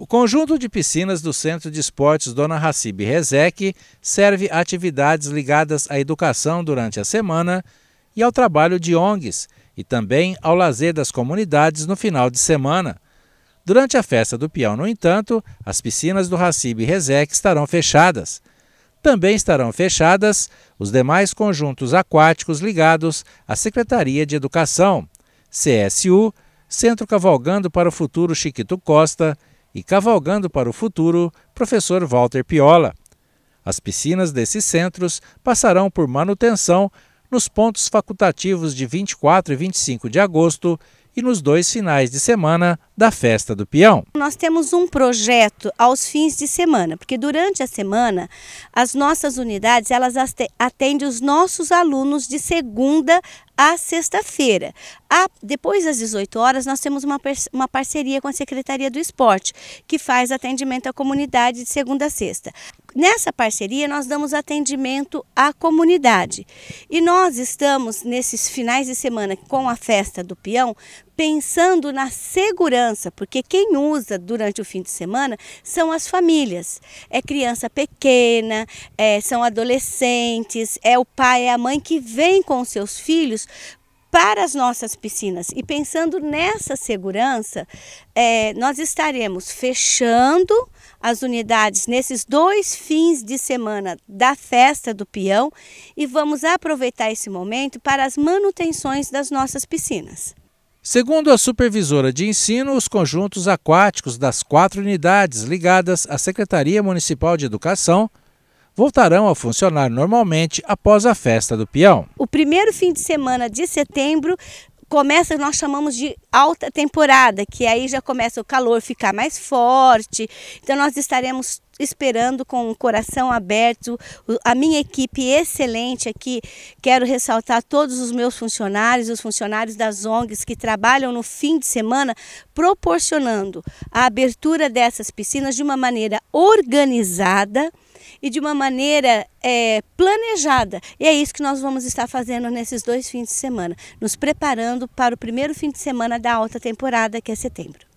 O conjunto de piscinas do Centro de Esportes Dona Racibe Rezec serve a atividades ligadas à educação durante a semana e ao trabalho de ONGs e também ao lazer das comunidades no final de semana. Durante a festa do Peão, no entanto, as piscinas do Racibe Rezec estarão fechadas. Também estarão fechadas os demais conjuntos aquáticos ligados à Secretaria de Educação, CSU, Centro Cavalgando para o Futuro Chiquito Costa e Cavalgando para o Futuro, professor Walter Piola. As piscinas desses centros passarão por manutenção nos pontos facultativos de 24 e 25 de agosto e nos dois finais de semana da Festa do Peão. Nós temos um projeto aos fins de semana, porque durante a semana as nossas unidades, elas atendem os nossos alunos de segunda à sexta-feira. Depois das 18 horas, nós temos uma, uma parceria com a Secretaria do Esporte, que faz atendimento à comunidade de segunda a sexta. Nessa parceria, nós damos atendimento à comunidade. E nós estamos, nesses finais de semana, com a festa do peão, pensando na segurança, porque quem usa durante o fim de semana são as famílias. É criança pequena, é, são adolescentes, é o pai, é a mãe que vem com seus filhos para as nossas piscinas. E pensando nessa segurança, é, nós estaremos fechando as unidades nesses dois fins de semana da festa do peão e vamos aproveitar esse momento para as manutenções das nossas piscinas. Segundo a supervisora de ensino, os conjuntos aquáticos das quatro unidades ligadas à Secretaria Municipal de Educação voltarão a funcionar normalmente após a festa do peão. O primeiro fim de semana de setembro começa, nós chamamos de alta temporada, que aí já começa o calor ficar mais forte. Então nós estaremos esperando com o coração aberto, a minha equipe excelente aqui. Quero ressaltar todos os meus funcionários, os funcionários das ONGs que trabalham no fim de semana, proporcionando a abertura dessas piscinas de uma maneira organizada e de uma maneira é, planejada. E é isso que nós vamos estar fazendo nesses dois fins de semana, nos preparando para o primeiro fim de semana da alta temporada, que é setembro.